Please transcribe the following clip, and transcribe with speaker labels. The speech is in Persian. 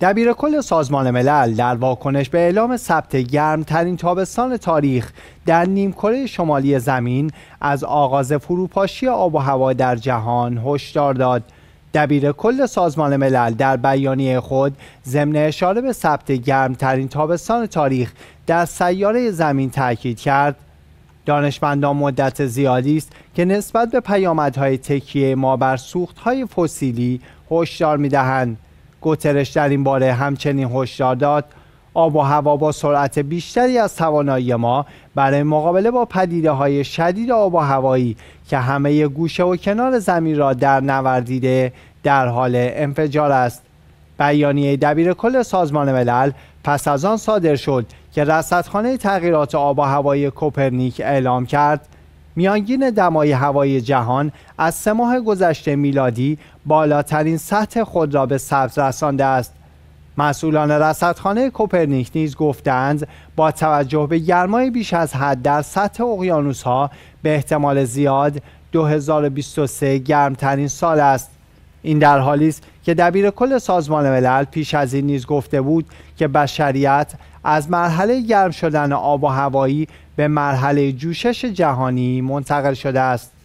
Speaker 1: دبیر کل سازمان ملل در واکنش به اعلام ثبت گرمترین تابستان تاریخ در نیمکره شمالی زمین از آغاز فروپاشی آب و هوا در جهان هشدار داد دبیر کل سازمان ملل در بیانیه خود ضمن اشاره به ثبت گرمترین تابستان تاریخ در سیاره زمین تاکید کرد دانشمندان مدت زیادی است که نسبت به پیامدهای تکیه ما بر سوختهای فسیلی هشدار میدهند گوترش در این باره همچنین هشدار داد آب و هوا با سرعت بیشتری از توانایی ما برای مقابله با پدیده های شدید آب و هوایی که همه گوشه و کنار زمین را در نوردیده در حال انفجار است بیانیه دبیر کل سازمان ملل پس از آن صادر شد که رصدخانه تغییرات آب و هوایی کوپرنیک اعلام کرد میانگین دمای هوای جهان از سه ماه گذشته میلادی بالاترین سطح خود را به سبز رسانده است مسئولان رصدخانه کوپرنیک نیز گفتند با توجه به گرمای بیش از حد در سطح اقیانوس ها به احتمال زیاد 2023 گرمترین سال است این در حالی است که دبیر کل سازمان ملل پیش از این نیز گفته بود که بشریت از مرحله گرم شدن آب و هوایی به مرحله جوشش جهانی منتقل شده است